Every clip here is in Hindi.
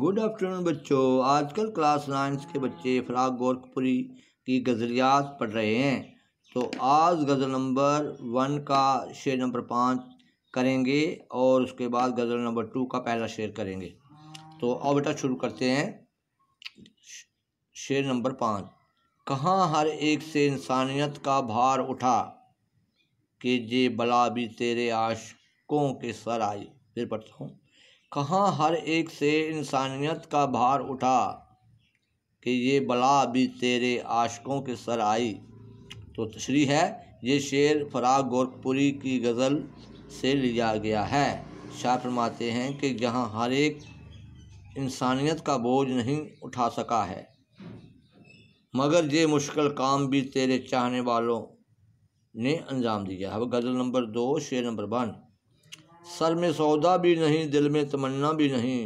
गुड आफ्टरनून बच्चों आजकल क्लास नाइन्स के बच्चे फराग गोरखपुरी की गज़लियात पढ़ रहे हैं तो आज गज़ल नंबर वन का शेर नंबर पाँच करेंगे और उसके बाद गज़ल नंबर टू का पहला शेर करेंगे तो अब बेटा शुरू करते हैं शेर नंबर पाँच कहाँ हर एक से इंसानियत का भार उठा कि जे बला भी तेरे आशकों के सर आई फिर पढ़ता हूँ कहाँ हर एक से इंसानियत का भार उठा कि ये बला भी तेरे आशकों के सर आई तो तशरी है ये शेर फराग गोरखपुरी की गज़ल से लिया गया है शाह फरमाते हैं कि जहाँ हर एक इंसानियत का बोझ नहीं उठा सका है मगर ये मुश्किल काम भी तेरे चाहने वालों ने अंजाम दिया है गज़ल नंबर दो शेर नंबर वन सर में सौदा भी नहीं दिल में तमन्ना भी नहीं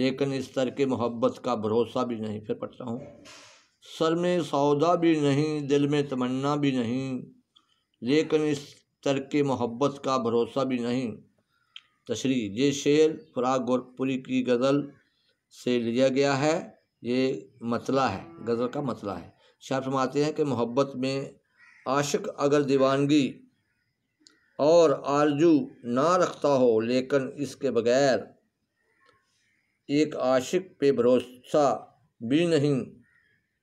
लेकिन इस तरह के मोहब्बत का भरोसा भी नहीं फिर पढ़ता हूँ सर में सौदा भी नहीं दिल में तमन्ना भी नहीं लेकिन इस तरह के मोहब्बत का भरोसा भी नहीं तशरी ये शेर फराग गोरखपुरी की गज़ल से लिया गया है ये मतला है गज़ल का मतला है शाह फरमाते हैं कि मोहब्बत में आशिक अगर दीवानगी और आरजू ना रखता हो लेकिन इसके बगैर एक आशिक पे भरोसा भी नहीं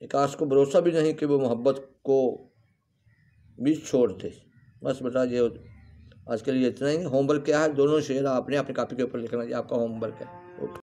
एक आश को भरोसा भी नहीं कि वो मोहब्बत को भी छोड़ दे बस बेटा ये आज के लिए इतना ही होमवर्क क्या है दोनों शेर आपने अपनी कापी के ऊपर लिखना है आपका होमवर्क है ओके